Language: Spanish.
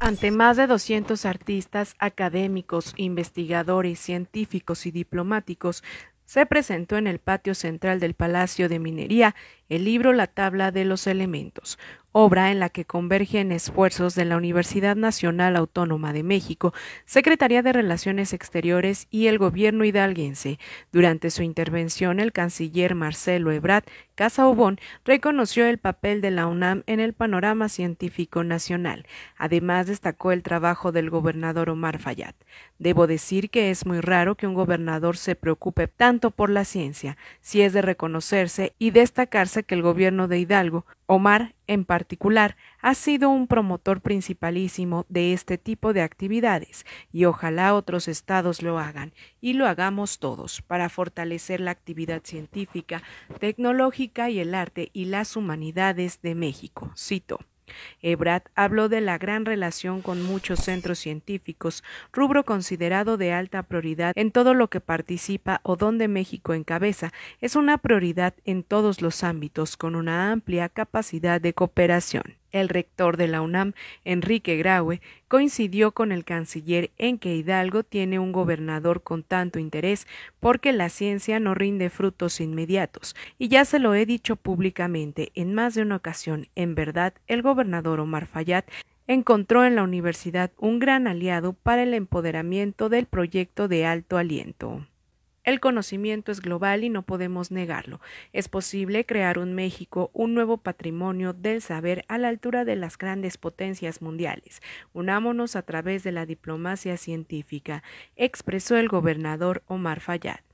Ante más de 200 artistas, académicos, investigadores, científicos y diplomáticos, se presentó en el patio central del Palacio de Minería el libro La tabla de los elementos, obra en la que convergen esfuerzos de la Universidad Nacional Autónoma de México, Secretaría de Relaciones Exteriores y el gobierno hidalguense. Durante su intervención, el canciller Marcelo Ebrard Casaubón reconoció el papel de la UNAM en el panorama científico nacional. Además, destacó el trabajo del gobernador Omar Fayad. Debo decir que es muy raro que un gobernador se preocupe tanto por la ciencia, si es de reconocerse y destacarse que el gobierno de Hidalgo, Omar en particular, ha sido un promotor principalísimo de este tipo de actividades y ojalá otros estados lo hagan y lo hagamos todos para fortalecer la actividad científica, tecnológica y el arte y las humanidades de México. Cito. Ebrad eh, habló de la gran relación con muchos centros científicos, rubro considerado de alta prioridad en todo lo que participa o donde México encabeza. Es una prioridad en todos los ámbitos, con una amplia capacidad de cooperación. El rector de la UNAM, Enrique Graue, coincidió con el canciller en que Hidalgo tiene un gobernador con tanto interés porque la ciencia no rinde frutos inmediatos, y ya se lo he dicho públicamente en más de una ocasión, en verdad, el gobernador Omar Fayad encontró en la universidad un gran aliado para el empoderamiento del proyecto de alto aliento. El conocimiento es global y no podemos negarlo. Es posible crear un México, un nuevo patrimonio del saber a la altura de las grandes potencias mundiales. Unámonos a través de la diplomacia científica, expresó el gobernador Omar Fayad.